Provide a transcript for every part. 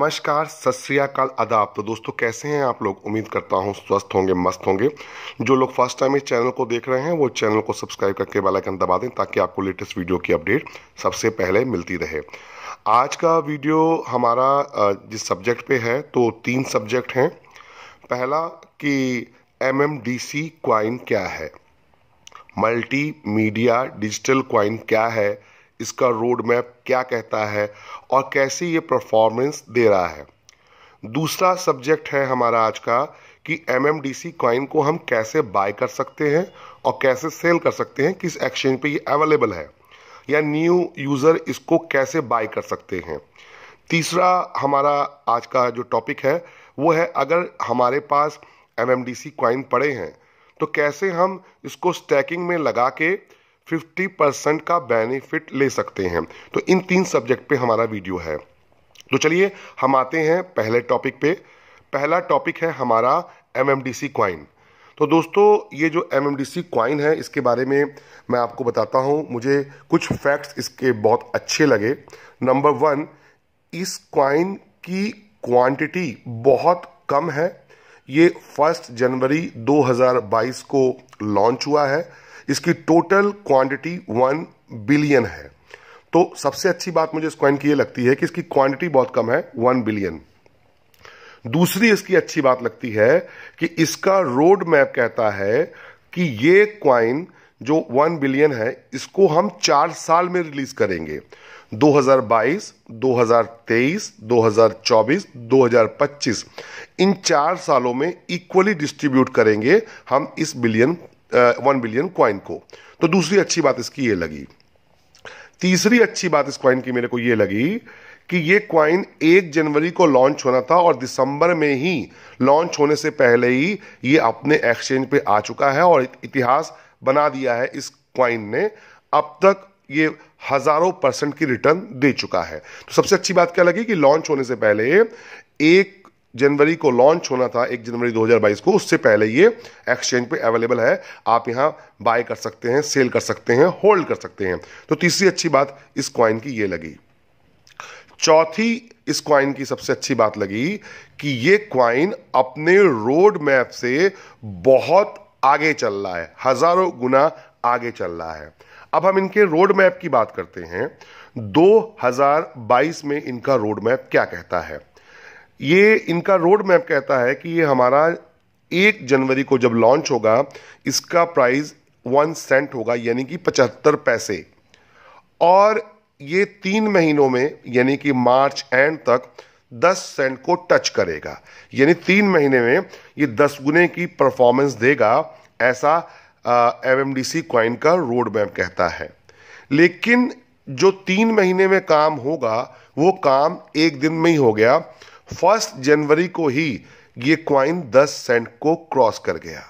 नमस्कार सत आदाब तो दोस्तों कैसे हैं आप लोग उम्मीद करता हूं स्वस्थ होंगे मस्त होंगे जो लोग फर्स्ट टाइम इस चैनल को देख रहे हैं वो चैनल को सब्सक्राइब करके बेल आइकन दबा दें ताकि आपको लेटेस्ट वीडियो की अपडेट सबसे पहले मिलती रहे आज का वीडियो हमारा जिस सब्जेक्ट पे है तो तीन सब्जेक्ट हैं पहला कि M M D C coin क्या है मल्टी मीडिया डिजिटल क्वाइन क्या है इसका रोड मैप क्या कहता है और कैसे ये परफॉर्मेंस दे रहा है दूसरा सब्जेक्ट है हमारा आज का कि एम एम कॉइन को हम कैसे बाय कर सकते हैं और कैसे सेल कर सकते हैं किस एक्सचेंज पे ये अवेलेबल है या न्यू यूज़र इसको कैसे बाय कर सकते हैं तीसरा हमारा आज का जो टॉपिक है वो है अगर हमारे पास एम एम डी पड़े हैं तो कैसे हम इसको स्टैकिंग में लगा के फिफ्टी परसेंट का बेनिफिट ले सकते हैं तो इन तीन सब्जेक्ट पे हमारा वीडियो है तो चलिए हम आते हैं पहले टॉपिक पे पहला टॉपिक है हमारा M M D C coin तो दोस्तों ये जो M M D C coin है इसके बारे में मैं आपको बताता हूँ मुझे कुछ फैक्ट्स इसके बहुत अच्छे लगे नंबर वन इस क्वाइन की क्वांटिटी बहुत कम है ये फर्स्ट जनवरी 2022 को लॉन्च हुआ है इसकी टोटल क्वांटिटी वन बिलियन है तो सबसे अच्छी बात मुझे इस क्वाइन की ये लगती है कि इसकी क्वांटिटी बहुत कम है वन बिलियन दूसरी इसकी अच्छी बात लगती है कि इसका रोड मैप कहता है कि ये क्वाइन जो वन बिलियन है इसको हम चार साल में रिलीज करेंगे 2022, 2023, 2024, 2025 इन चार सालों में इक्वली डिस्ट्रीब्यूट करेंगे हम इस बिलियन वन बिलियन क्वाइन को तो दूसरी अच्छी बात इसकी ये लगी तीसरी अच्छी बात इस क्वाइन की मेरे को ये लगी कि ये क्वाइन एक जनवरी को लॉन्च होना था और दिसंबर में ही लॉन्च होने से पहले ही ये अपने एक्सचेंज पे आ चुका है और इतिहास बना दिया है इस क्वाइन ने अब तक ये हजारों परसेंट की रिटर्न दे चुका है तो सबसे अच्छी बात क्या लगी कि लॉन्च होने से पहले एक जनवरी को लॉन्च होना था एक जनवरी 2022 को उससे पहले ये एक्सचेंज पे अवेलेबल है आप यहाँ बाय कर सकते हैं सेल कर सकते हैं होल्ड कर सकते हैं तो तीसरी अच्छी बात इस क्वाइन की ये लगी चौथी इस क्वाइन की सबसे अच्छी बात लगी कि ये क्वाइन अपने रोड मैप से बहुत आगे चल रहा है हजारों गुना आगे चल रहा है अब हम इनके रोड मैप की बात करते हैं 2022 में इनका रोड मैप क्या कहता है ये इनका रोड मैप कहता है कि ये हमारा एक जनवरी को जब लॉन्च होगा इसका प्राइस वन सेंट होगा यानी कि पचहत्तर पैसे और ये तीन महीनों में यानी कि मार्च एंड तक दस सेंट को टच करेगा यानी तीन महीने में ये दस गुने की परफॉर्मेंस देगा ऐसा M M D C coin का रोड मैप कहता है लेकिन जो तीन महीने में काम होगा वो काम एक दिन में ही हो गया फर्स्ट जनवरी को ही ये क्वाइन 10 सेंट को क्रॉस कर गया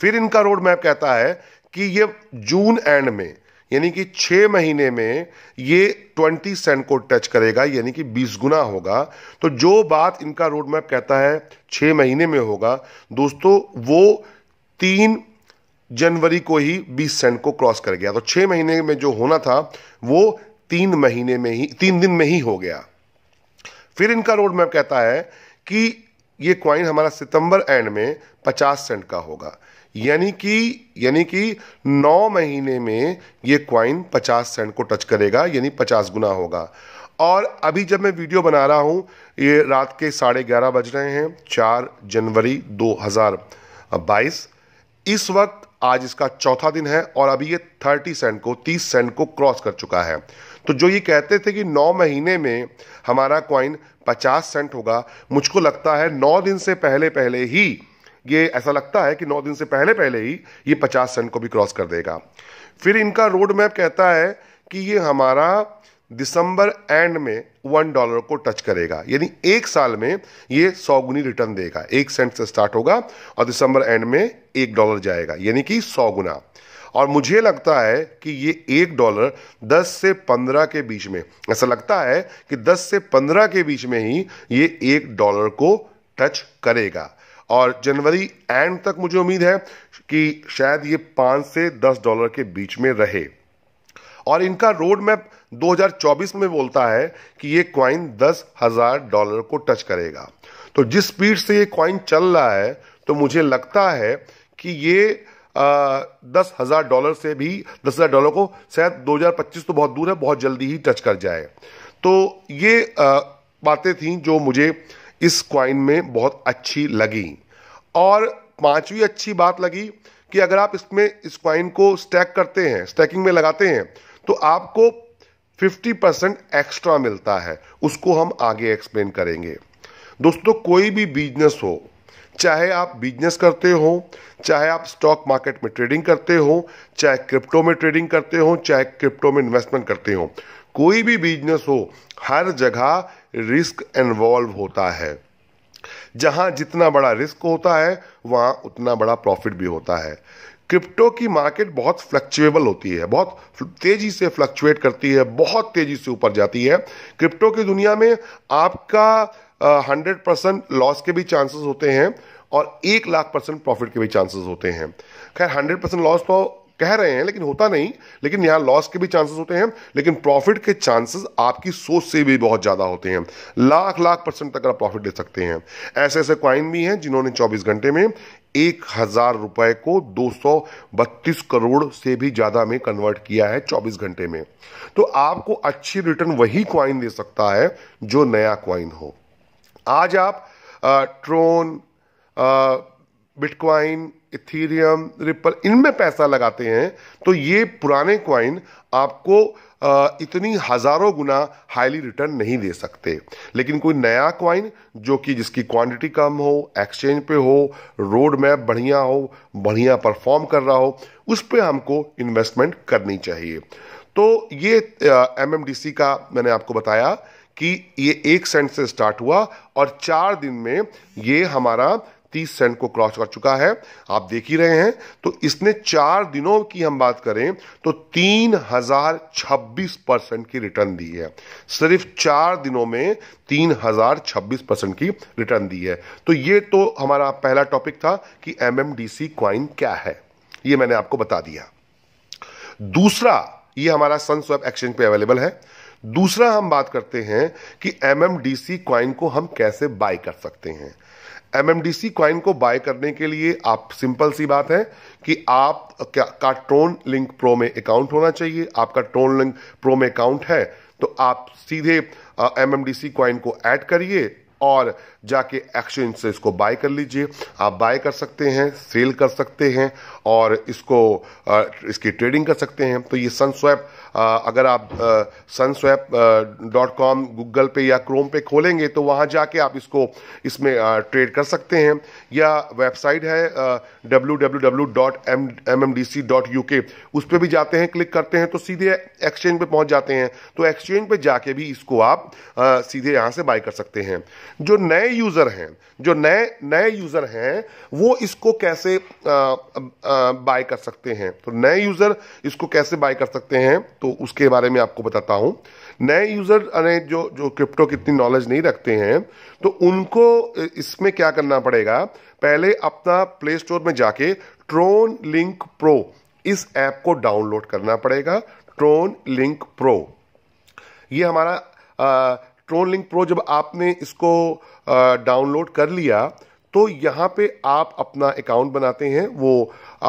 फिर इनका रोड मैप कहता है कि ये जून एंड में यानी कि छह महीने में ये ट्वेंटी सेंट को टच करेगा यानी कि बीस गुना होगा तो जो बात इनका रोड मैप कहता है छह महीने में होगा दोस्तों वो तीन जनवरी को ही बीस सेंट को क्रॉस कर गया तो छह महीने में जो होना था वो तीन महीने में ही तीन दिन में ही हो गया फिर इनका रोड मैप कहता है कि ये क्वाइन हमारा सितंबर एंड में 50 सेंट का होगा यानी कि यानी कि नौ महीने में ये क्वाइन 50 सेंट को टच करेगा यानी 50 गुना होगा और अभी जब मैं वीडियो बना रहा हूँ ये रात के साढ़े ग्यारह बज रहे हैं चार जनवरी 2022 इस वक्त आज इसका चौथा दिन है और अभी ये 30 सेंट को 30 सेंट को क्रॉस कर चुका है तो जो ये कहते थे कि नौ महीने में हमारा क्वाइन पचास सेंट होगा मुझको लगता है नौ दिन से पहले पहले ही ये ऐसा लगता है कि नौ दिन से पहले पहले ही ये पचास सेंट को भी क्रॉस कर देगा फिर इनका रोड मैप कहता है कि ये हमारा दिसंबर एंड में वन डॉलर को टच करेगा यानी एक साल में ये सौ गुनी रिटर्न देगा एक सेंट से स्टार्ट होगा और दिसंबर एंड में एक डॉलर जाएगा यानी कि सौ गुना और मुझे लगता है कि ये एक डॉलर 10 से 15 के बीच में ऐसा लगता है कि 10 से 15 के बीच में ही ये एक डॉलर को टच करेगा और जनवरी एंड तक मुझे उम्मीद है कि शायद ये पाँच से दस डॉलर के बीच में रहे और इनका रोड मैप 2024 में बोलता है कि ये क्वाइन दस हजार डॉलर को टच करेगा तो जिस स्पीड से ये क्वाइन चल रहा है तो मुझे लगता है कि ये दस हज़ार डॉलर से भी दस हज़ार डॉलर को शायद 2025 तो बहुत दूर है बहुत जल्दी ही टच कर जाए तो ये बातें थी जो मुझे इस क्वाइन में बहुत अच्छी लगी और पांचवी अच्छी बात लगी कि अगर आप इसमें इस क्वाइन को स्टैक करते हैं स्टैकिंग में लगाते हैं तो आपको 50 परसेंट एक्स्ट्रा मिलता है उसको हम आगे एक्सप्लेन करेंगे दोस्तों कोई भी बिजनेस हो चाहे आप बिजनेस करते हो चाहे आप स्टॉक मार्केट में ट्रेडिंग करते हो चाहे क्रिप्टो में ट्रेडिंग करते हो चाहे क्रिप्टो में इन्वेस्टमेंट करते हो कोई भी बिजनेस हो हर जगह रिस्क इन्वॉल्व होता है जहां जितना बड़ा रिस्क होता है वहां उतना बड़ा प्रॉफिट भी होता है क्रिप्टो की मार्केट बहुत फ्लक्चुएबल होती है बहुत तेज़ी से फ्लक्चुएट करती है बहुत तेज़ी से ऊपर जाती है क्रिप्टो की दुनिया में आपका हंड्रेड परसेंट लॉस के भी चांसेस होते हैं और एक लाख परसेंट प्रॉफिट के भी चांसेस होते हैं खैर हंड्रेड परसेंट लॉस तो कह रहे हैं लेकिन होता नहीं लेकिन यहाँ लॉस के भी चांसेस होते हैं लेकिन प्रॉफिट के चांसेस आपकी सोच से भी बहुत ज़्यादा होते हैं लाख लाख परसेंट तक आप प्रॉफिट ले सकते हैं ऐसे ऐसे क्वाइन भी हैं जिन्होंने 24 घंटे में एक हज़ार रुपये को बत्तीस करोड़ से भी ज़्यादा में कन्वर्ट किया है 24 घंटे में तो आपको अच्छी रिटर्न वही क्वाइन दे सकता है जो नया क्वाइन हो आज आप ट्रोन बिटकॉइन इथीरियम रिपल इनमें पैसा लगाते हैं तो ये पुराने क्वाइन आपको इतनी हज़ारों गुना हाईली रिटर्न नहीं दे सकते लेकिन कोई नया क्वाइन जो कि जिसकी क्वांटिटी कम हो एक्सचेंज पे हो रोड मैप बढ़िया हो बढ़िया परफॉर्म कर रहा हो उस पर हमको इन्वेस्टमेंट करनी चाहिए तो ये एम का मैंने आपको बताया कि ये एक सेंट से स्टार्ट हुआ और चार दिन में ये हमारा तीस सेंट को क्रॉस कर चुका है आप देख ही रहे हैं तो इसने चार दिनों की हम बात करें तो तीन हजार छब्बीस परसेंट की रिटर्न दी है सिर्फ चार दिनों में तीन हजार छब्बीस परसेंट की रिटर्न दी है तो ये तो हमारा पहला टॉपिक था कि M M D C coin क्या है ये मैंने आपको बता दिया दूसरा ये हमारा सन एक्सचेंज पे अवेलेबल है दूसरा हम बात करते हैं कि एमएमडीसी क्वाइन को हम कैसे बाय कर सकते हैं एमएमडीसी क्वाइन को बाय करने के लिए आप सिंपल सी बात है कि आप का ट्रोन लिंक प्रो में अकाउंट होना चाहिए आपका ट्रोन लिंक प्रो में अकाउंट है तो आप सीधे एमएमडीसी क्वाइन को ऐड करिए और जाके एक्सचेंज से इसको बाय कर लीजिए आप बाय कर सकते हैं सेल कर सकते हैं और इसको इसकी ट्रेडिंग कर सकते हैं तो ये सन स्वैप अगर आप Sun swap dot com Google पे या क्रोम पे खोलेंगे तो वहाँ जाके आप इसको इसमें ट्रेड कर सकते हैं या वेबसाइट है W W W dot M M M D C dot U K उस पर भी जाते हैं क्लिक करते हैं तो सीधे एक्सचेंज पे पहुँच जाते हैं तो एक्सचेंज पे जाके भी इसको आप सीधे यहाँ से बाय कर सकते हैं जो नए यूज़र हैं जो नए नए यूज़र हैं वो इसको कैसे बाय कर सकते हैं तो नए यूज़र इसको कैसे बाय कर सकते हैं तो उसके बारे में आपको बताता हूं नए यूज़र अरे जो जो क्रिप्टो की इतनी नॉलेज नहीं रखते हैं तो उनको इसमें क्या करना पड़ेगा पहले अपना प्ले स्टोर में जाके ट्रोन लिंक प्रो इस ऐप को डाउनलोड करना पड़ेगा ट्रोन लिंक प्रो ये हमारा ट्रोल लिंक प्रो जब आपने इसको डाउनलोड कर लिया तो यहाँ पे आप अपना अकाउंट बनाते हैं वो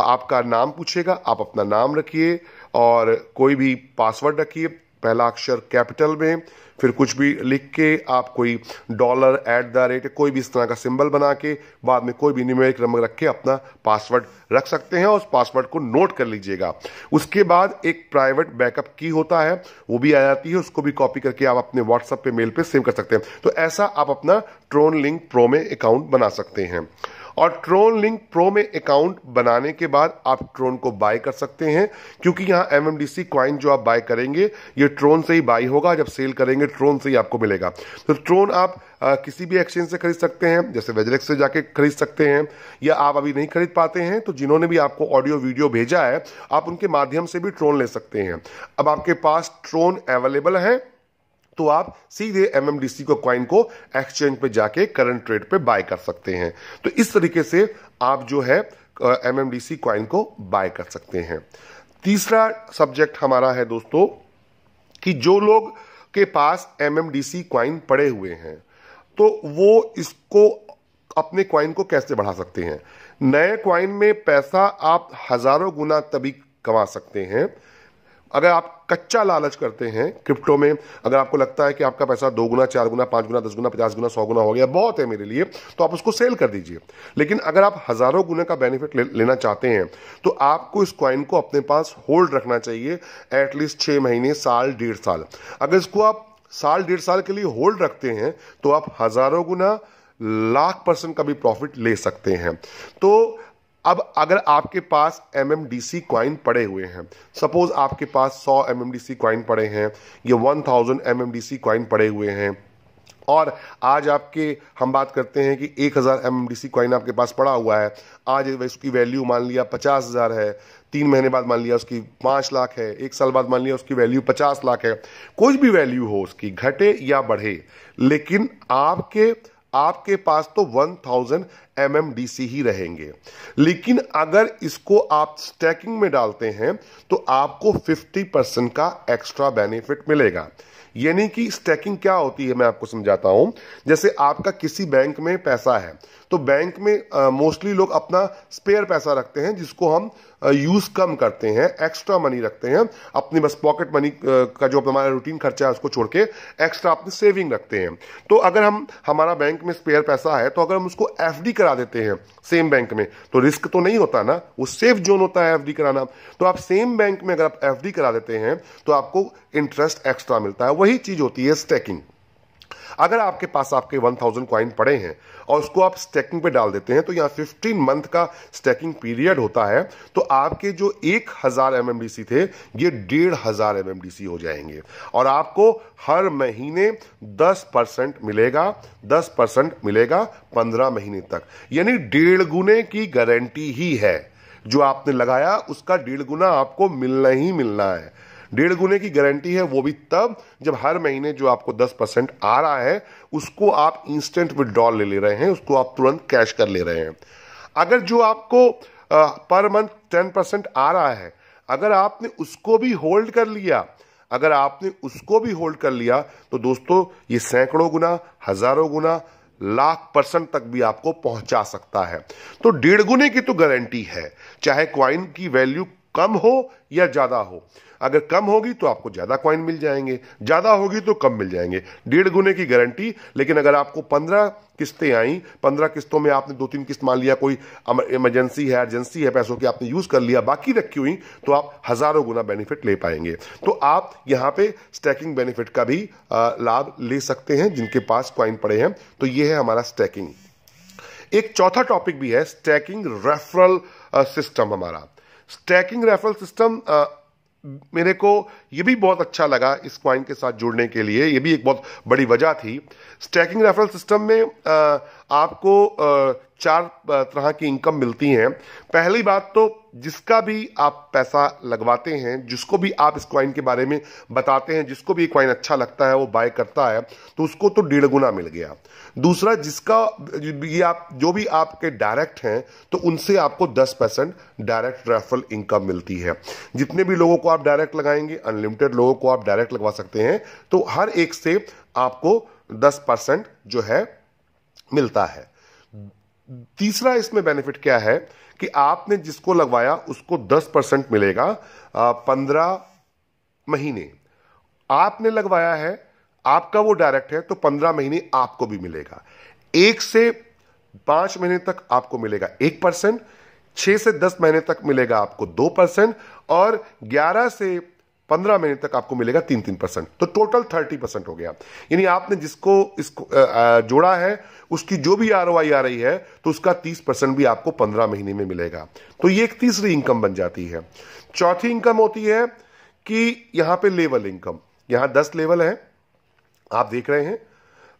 आपका नाम पूछेगा आप अपना नाम रखिए और कोई भी पासवर्ड रखिए पहला अक्षर कैपिटल में फिर कुछ भी लिख के आप कोई डॉलर एट द रेट कोई भी इस तरह का सिंबल बना के बाद में कोई भी न्यूमेरिक नंबर रख के अपना पासवर्ड रख सकते हैं और उस पासवर्ड को नोट कर लीजिएगा उसके बाद एक प्राइवेट बैकअप की होता है वो भी आ जाती है उसको भी कॉपी करके आप अपने व्हाट्सअप पे मेल पे सेव कर सकते हैं तो ऐसा आप अपना ट्रोन लिंक प्रो में अकाउंट बना सकते हैं और ट्रोन लिंक प्रो में अकाउंट बनाने के बाद आप ट्रोन को बाय कर सकते हैं क्योंकि यहाँ एम एम क्वाइन जो आप बाय करेंगे ये ट्रोन से ही बाई होगा जब सेल करेंगे ट्रोन से ही आपको मिलेगा तो ट्रोन आप आ, किसी भी एक्सचेंज से खरीद सकते हैं जैसे वेजलेक्स से जाके खरीद सकते हैं या आप अभी नहीं खरीद पाते हैं तो जिन्होंने भी आपको ऑडियो वीडियो भेजा है आप उनके माध्यम से भी ट्रोन ले सकते हैं अब आपके पास ट्रोन अवेलेबल है तो आप सीधे एम को कॉइन को एक्सचेंज पे जाके करंट ट्रेड पे बाय कर सकते हैं तो इस तरीके से आप जो है एम एम कॉइन को बाय कर सकते हैं तीसरा सब्जेक्ट हमारा है दोस्तों कि जो लोग के पास एम एम कॉइन पड़े हुए हैं तो वो इसको अपने क्वाइन को कैसे बढ़ा सकते हैं नए क्वाइन में पैसा आप हजारों गुना तभी कमा सकते हैं अगर आप कच्चा लालच करते हैं क्रिप्टो में अगर आपको लगता है कि आपका पैसा दो गुना चार गुना पांच गुना दस गुना पचास गुना सौ गुना हो गया बहुत है मेरे लिए तो आप उसको सेल कर दीजिए लेकिन अगर आप हज़ारों गुना का बेनिफिट ले, लेना चाहते हैं तो आपको इस क्वाइन को अपने पास होल्ड रखना चाहिए एटलीस्ट छह महीने साल डेढ़ साल अगर इसको आप साल डेढ़ साल के लिए होल्ड रखते हैं तो आप हज़ारों गुना लाख परसेंट का भी प्रॉफिट ले सकते हैं तो अब अगर आपके पास M M D C coin पड़े हुए हैं सपोज आपके पास सौ M M D C coin पड़े हैं या one thousand M M D C coin पड़े हुए हैं और आज आपके हम बात करते हैं कि एक हज़ार एम डी सी कॉइन आपके पास पड़ा हुआ है आज उसकी वैल्यू मान लिया पचास हज़ार है तीन महीने बाद मान लिया उसकी पाँच लाख है एक साल बाद मान लिया उसकी वैल्यू पचास लाख है कुछ भी वैल्यू हो उसकी घटे या बढ़े लेकिन आपके आपके पास तो 1000 एमएमडीसी ही रहेंगे लेकिन अगर इसको आप स्टैकिंग में डालते हैं तो आपको 50 परसेंट का एक्स्ट्रा बेनिफिट मिलेगा यानी कि स्टैकिंग क्या होती है मैं आपको समझाता हूं जैसे आपका किसी बैंक में पैसा है तो बैंक में मोस्टली लोग अपना स्पेयर पैसा रखते हैं जिसको हम यूज कम करते हैं एक्स्ट्रा मनी रखते हैं अपनी बस पॉकेट मनी का जो हमारा रूटीन खर्चा है उसको छोड़ के एक्स्ट्रा अपनी सेविंग रखते हैं तो अगर हम हमारा बैंक में स्पेयर पैसा है तो अगर हम उसको एफ करा देते हैं सेम बैंक में तो रिस्क तो नहीं होता ना वो सेफ जोन होता है एफ कराना तो आप सेम बैंक में अगर आप एफ करा देते हैं तो आपको इंटरेस्ट एक्स्ट्रा मिलता है वही चीज होती है स्टैकिंग अगर आपके पास आपके 1000 थाउजेंड क्वाइन पड़े हैं और उसको आप स्टैकिंग पे डाल देते हैं तो यहाँ 15 मंथ का स्टैकिंग पीरियड होता है तो आपके जो 1000 हज़ार थे ये डेढ़ हज़ार एम हो जाएंगे और आपको हर महीने 10 परसेंट मिलेगा 10 परसेंट मिलेगा 15 महीने तक यानी डेढ़ गुने की गारंटी ही है जो आपने लगाया उसका डेढ़ गुना आपको मिलना ही मिलना है डेढ़ गुने की गारंटी है वो भी तब जब हर महीने जो आपको दस परसेंट आ रहा है उसको आप इंस्टेंट विदड्रॉल ले ले रहे हैं उसको आप तुरंत कैश कर ले रहे हैं अगर जो आपको पर मंथ टेन परसेंट आ रहा है अगर आपने उसको भी होल्ड कर लिया अगर आपने उसको भी होल्ड कर लिया तो दोस्तों ये सैकड़ों गुना हजारों गुना लाख परसेंट तक भी आपको पहुंचा सकता है तो डेढ़ गुने की तो गारंटी है चाहे क्वाइन की वैल्यू कम हो या ज़्यादा हो अगर कम होगी तो आपको ज़्यादा क्वाइन मिल जाएंगे ज़्यादा होगी तो कम मिल जाएंगे डेढ़ गुने की गारंटी लेकिन अगर आपको पंद्रह किस्तें आई पंद्रह किस्तों में आपने दो तीन किस्त मान लिया कोई इमरजेंसी है अर्जेंसी है पैसों की आपने यूज़ कर लिया बाकी रखी हुई तो आप हज़ारों गुना बेनिफिट ले पाएंगे तो आप यहां पे स्टैकिंग बेनिफिट का भी लाभ ले सकते हैं जिनके पास क्वाइन पड़े हैं तो ये है हमारा स्टैकिंग एक चौथा टॉपिक भी है स्टैकिंग रेफरल सिस्टम हमारा स्टैकिंग रेफरल सिस्टम मेरे को ये भी बहुत अच्छा लगा इस क्वाइन के साथ जुड़ने के लिए ये भी एक बहुत बड़ी वजह थी स्टैकिंग रेफरल सिस्टम में आ, uh, आपको आ, uh, चार uh, तरह की इनकम मिलती हैं पहली बात तो जिसका भी आप पैसा लगवाते हैं जिसको भी आप इस क्वाइन के बारे में बताते हैं जिसको भी क्वाइन अच्छा लगता है वो बाय करता है तो उसको तो डेढ़ गुना मिल गया दूसरा जिसका ये आप जो भी आपके डायरेक्ट हैं तो उनसे आपको 10 परसेंट डायरेक्ट रेफरल इनकम मिलती है जितने भी लोगों को आप डायरेक्ट लगाएंगे अनलिमिटेड लोगों को आप डायरेक्ट लगवा सकते हैं तो हर एक से आपको दस परसेंट जो है मिलता है तीसरा इसमें बेनिफिट क्या है कि आपने जिसको लगवाया उसको 10 परसेंट मिलेगा पंद्रह महीने आपने लगवाया है आपका वो डायरेक्ट है तो पंद्रह महीने आपको भी मिलेगा एक से पांच महीने तक आपको मिलेगा एक परसेंट छह से दस महीने तक मिलेगा आपको दो परसेंट और ग्यारह से पंद्रह महीने तक आपको मिलेगा तीन तीन परसेंट तो टोटल थर्टी परसेंट हो गया यानी आपने जिसको इसको जोड़ा है उसकी जो भी आर आ रही है तो उसका तीस परसेंट भी आपको पंद्रह महीने में मिलेगा तो ये एक तीसरी इनकम बन जाती है चौथी इनकम होती है कि यहां पे लेवल इनकम यहां दस लेवल है आप देख रहे हैं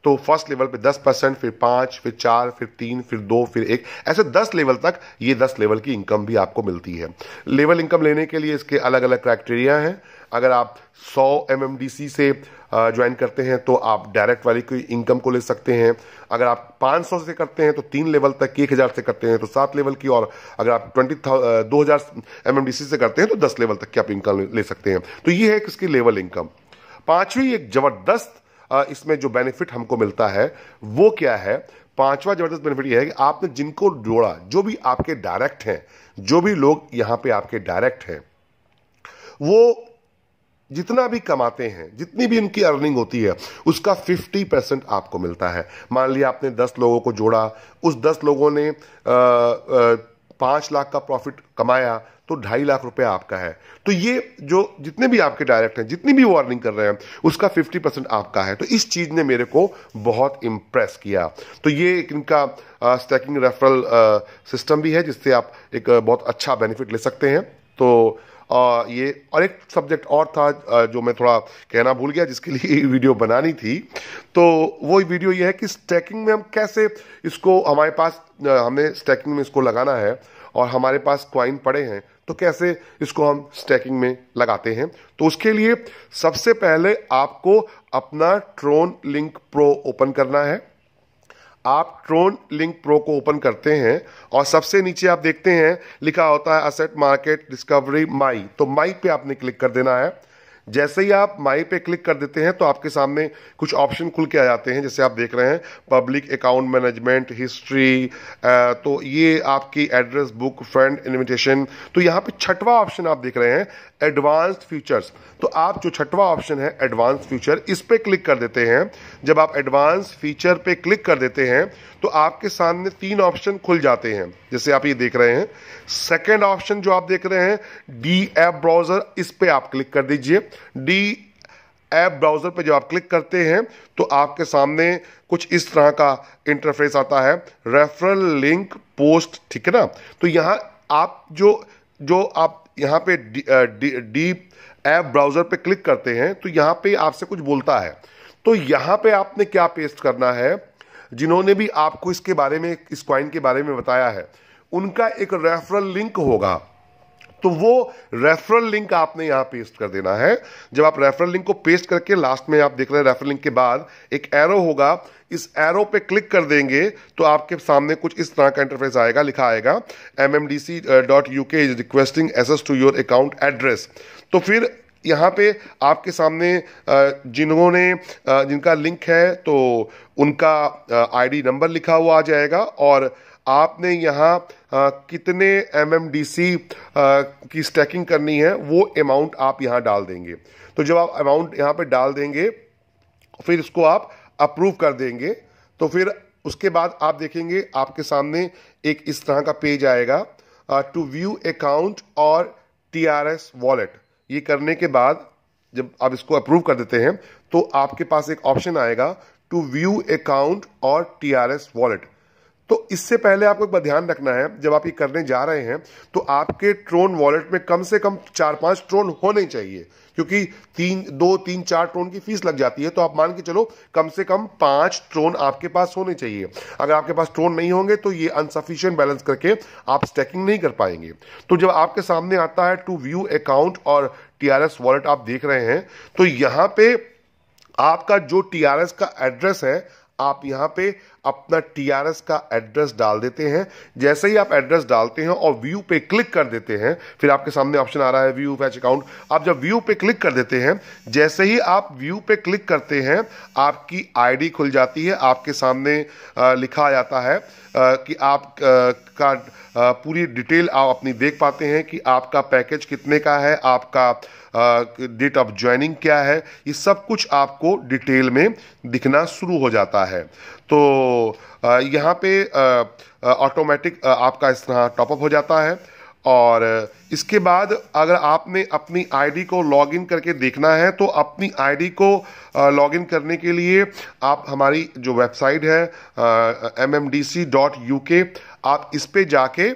तो फर्स्ट लेवल पे 10 परसेंट फिर पांच फिर चार फिर तीन फिर दो फिर एक ऐसे 10 लेवल तक ये 10 लेवल की इनकम भी आपको मिलती है लेवल इनकम लेने के लिए इसके अलग अलग क्राइटेरिया हैं अगर आप 100 एम से ज्वाइन करते हैं तो आप डायरेक्ट वाली की इनकम को ले सकते हैं अगर आप 500 से करते हैं तो तीन लेवल तक एक हज़ार से करते हैं तो सात लेवल की और अगर आप ट्वेंटी दो हज़ार से करते हैं तो दस लेवल तक की आप इनकम ले सकते हैं तो ये है किसकी लेवल इनकम पांचवी एक जबरदस्त इसमें जो बेनिफिट हमको मिलता है वो क्या है पांचवा जबरदस्त बेनिफिट यह है कि आपने जिनको जोड़ा जो भी आपके डायरेक्ट हैं जो भी लोग यहां पे आपके डायरेक्ट हैं वो जितना भी कमाते हैं जितनी भी उनकी अर्निंग होती है उसका 50 परसेंट आपको मिलता है मान लिया आपने 10 लोगों को जोड़ा उस 10 लोगों ने आ, आ, पांच लाख का प्रॉफिट कमाया तो ढाई लाख रुपया आपका है तो ये जो जितने भी आपके डायरेक्ट हैं जितनी भी वार्निंग कर रहे हैं उसका फिफ्टी परसेंट आपका है तो इस चीज़ ने मेरे को बहुत इंप्रेस किया तो ये एक इनका स्टैकिंग रेफरल सिस्टम भी है जिससे आप एक बहुत अच्छा बेनिफिट ले सकते हैं तो आ, ये और एक सब्जेक्ट और था जो मैं थोड़ा कहना भूल गया जिसके लिए वीडियो बनानी थी तो वो वीडियो ये है कि स्टैकिंग में हम कैसे इसको हमारे पास हमें स्टैकिंग में इसको लगाना है और हमारे पास क्वाइन पड़े हैं तो कैसे इसको हम स्टैकिंग में लगाते हैं तो उसके लिए सबसे पहले आपको अपना ट्रोन लिंक प्रो ओपन करना है आप ट्रोन लिंक प्रो को ओपन करते हैं और सबसे नीचे आप देखते हैं लिखा होता है असेट मार्केट डिस्कवरी माई तो माई पे आपने क्लिक कर देना है जैसे ही आप माई पे क्लिक कर देते हैं तो आपके सामने कुछ ऑप्शन खुल के आ जाते हैं जैसे आप देख रहे हैं पब्लिक अकाउंट मैनेजमेंट हिस्ट्री तो ये आपकी एड्रेस बुक फ्रेंड इन्विटेशन तो यहाँ पे छठवा ऑप्शन आप देख रहे हैं एडवांस्ड फ्यूचर्स तो आप जो छठवा ऑप्शन है एडवांस फ्यूचर इस पर क्लिक कर देते हैं जब आप एडवांस फीचर पे क्लिक कर देते हैं तो आपके सामने तीन ऑप्शन खुल जाते हैं जैसे आप ये देख रहे हैं सेकेंड ऑप्शन जो आप देख रहे हैं डी एप ब्राउज़र इस पर आप क्लिक कर दीजिए डी ऐप ब्राउज़र पे जब आप क्लिक करते हैं तो आपके सामने कुछ इस तरह का इंटरफेस आता है रेफरल लिंक पोस्ट ठीक है ना तो यहाँ आप जो जो आप यहाँ पे डी ऐप ब्राउज़र पे क्लिक करते हैं तो यहाँ पे आपसे कुछ बोलता है तो यहाँ पे आपने क्या पेस्ट करना है जिन्होंने भी आपको इसके बारे में इस क्वाइन के बारे में बताया है उनका एक रेफरल लिंक होगा तो वो रेफरल लिंक आपने यहां पेस्ट कर देना है जब आप रेफरल लिंक को पेस्ट करके लास्ट में आप देख रहे हैं रेफरल लिंक के बाद एक एरो होगा इस एरो पे क्लिक कर देंगे तो आपके सामने कुछ इस तरह का इंटरफेस आएगा लिखा आएगा M M D C dot U K is requesting access to your account address तो फिर यहाँ पे आपके सामने जिन्होंने जिनका लिंक है तो उनका आईडी नंबर लिखा हुआ आ जाएगा और आपने यहाँ कितने एम की स्टैकिंग करनी है वो अमाउंट आप यहाँ डाल देंगे तो जब आप अमाउंट यहाँ पे डाल देंगे फिर इसको आप अप्रूव कर देंगे तो फिर उसके बाद आप देखेंगे आपके सामने एक इस तरह का पेज आएगा टू व्यू अकाउंट और टी आर एस वॉलेट ये करने के बाद जब आप इसको अप्रूव कर देते हैं तो आपके पास एक ऑप्शन आएगा टू व्यू अकाउंट और टी आर एस वॉलेट तो इससे पहले आपको एक बार ध्यान रखना है जब आप ये करने जा रहे हैं तो आपके ट्रोन वॉलेट में कम से कम चार पांच ट्रोन होने चाहिए क्योंकि तीन दो तीन चार ट्रोन की फीस लग जाती है तो आप मान के चलो कम से कम पांच ट्रोन आपके पास होने चाहिए अगर आपके पास ट्रोन नहीं होंगे तो ये अनसफिशियंट बैलेंस करके आप स्टैकिंग नहीं कर पाएंगे तो जब आपके सामने आता है टू व्यू अकाउंट और टी वॉलेट आप देख रहे हैं तो यहां पे आपका जो टी का एड्रेस है आप यहाँ पे अपना टीआरएस का एड्रेस डाल देते हैं जैसे ही आप एड्रेस डालते हैं और व्यू पे क्लिक कर देते हैं फिर आपके सामने ऑप्शन आ रहा है व्यू फैच अकाउंट आप जब व्यू पे क्लिक कर देते हैं जैसे ही आप व्यू पे क्लिक करते हैं आपकी आईडी खुल जाती है आपके सामने लिखा जाता है कि आप का पूरी डिटेल आप अपनी देख पाते हैं कि आपका पैकेज कितने का है आपका डेट ऑफ ज्वाइनिंग क्या है ये सब कुछ आपको डिटेल में दिखना शुरू हो जाता है तो यहाँ पे ऑटोमेटिक आपका इस तरह टॉपअप हो जाता है और इसके बाद अगर आपने अपनी आईडी को लॉगिन करके देखना है तो अपनी आईडी को लॉगिन करने के लिए आप हमारी जो वेबसाइट है एम आप इस पर जाके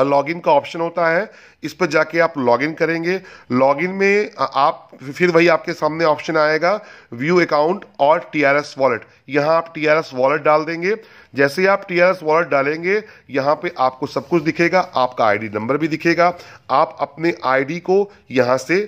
लॉगिन का ऑप्शन होता है इस पर जाके आप लॉगिन करेंगे लॉगिन में आप फिर वही आपके सामने ऑप्शन आएगा व्यू अकाउंट और टीआरएस वॉलेट यहाँ आप टीआरएस वॉलेट डाल देंगे जैसे आप टीआरएस वॉलेट डालेंगे यहाँ पे आपको सब कुछ दिखेगा आपका आईडी नंबर भी दिखेगा आप अपने आईडी को यहाँ से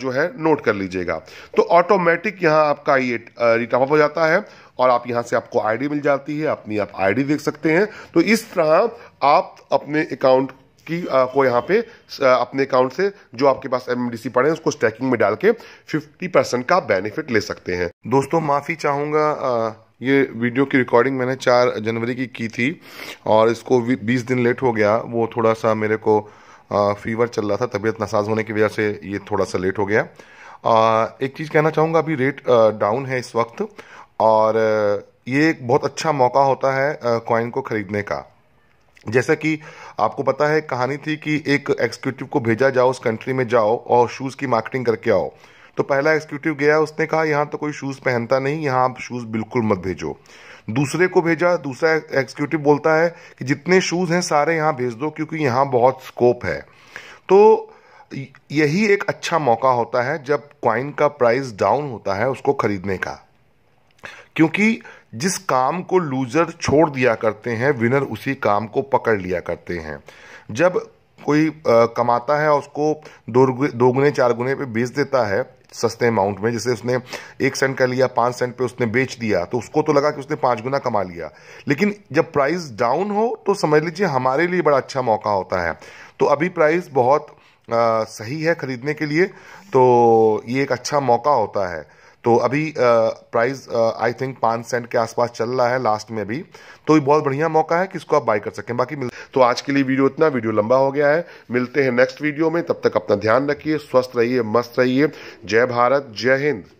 जो है नोट कर लीजिएगा तो ऑटोमेटिक यहाँ आपका ये रिटॉप हो जाता है और आप यहाँ से आपको आईडी मिल जाती है अपनी आप आईडी देख सकते हैं तो इस तरह आप अपने अकाउंट की आ, को यहां पे आ, अपने अकाउंट से जो आपके पास एम पड़े हैं उसको स्टैकिंग में डाल के फिफ्टी परसेंट का बेनिफिट ले सकते हैं दोस्तों माफ़ी आ, ये वीडियो की रिकॉर्डिंग मैंने चार जनवरी की की थी और इसको बीस दिन लेट हो गया वो थोड़ा सा मेरे को आ, फीवर चल रहा था तबीयत नसाज होने की वजह से ये थोड़ा सा लेट हो गया आ, एक चीज़ कहना चाहूँगा अभी रेट आ, डाउन है इस वक्त और ये एक बहुत अच्छा मौका होता है कॉइन को ख़रीदने का जैसा कि आपको पता है कहानी थी कि एक एग्जीक्यूटिव को भेजा जाओ उस कंट्री में जाओ और शूज़ की मार्केटिंग करके आओ तो पहला एग्जीक्यूटिव गया उसने कहा यहाँ तो कोई शूज़ पहनता नहीं यहाँ आप शूज़ बिल्कुल मत भेजो दूसरे को भेजा दूसरा एग्जीक्यूटिव बोलता है कि जितने शूज़ हैं सारे यहाँ भेज दो क्योंकि यहाँ बहुत स्कोप है तो यही एक अच्छा मौका होता है जब क्वाइन का प्राइस डाउन होता है उसको खरीदने का क्योंकि जिस काम को लूज़र छोड़ दिया करते हैं विनर उसी काम को पकड़ लिया करते हैं जब कोई आ, कमाता है उसको दो गुने चार गुने पे बेच देता है सस्ते अमाउंट में जैसे उसने एक सेंट का लिया पांच सेंट पे उसने बेच दिया तो उसको तो लगा कि उसने पांच गुना कमा लिया लेकिन जब प्राइस डाउन हो तो समझ लीजिए हमारे लिए बड़ा अच्छा मौका होता है तो अभी प्राइस बहुत आ, सही है ख़रीदने के लिए तो ये एक अच्छा मौका होता है तो अभी प्राइस आई थिंक पांच सेंट के आसपास चल रहा है लास्ट में अभी तो ये बहुत बढ़िया मौका है कि इसको आप बाय कर सकें बाकी मिल तो आज के लिए वीडियो इतना वीडियो लंबा हो गया है मिलते हैं नेक्स्ट वीडियो में तब तक अपना ध्यान रखिए स्वस्थ रहिए मस्त रहिए जय भारत जय हिंद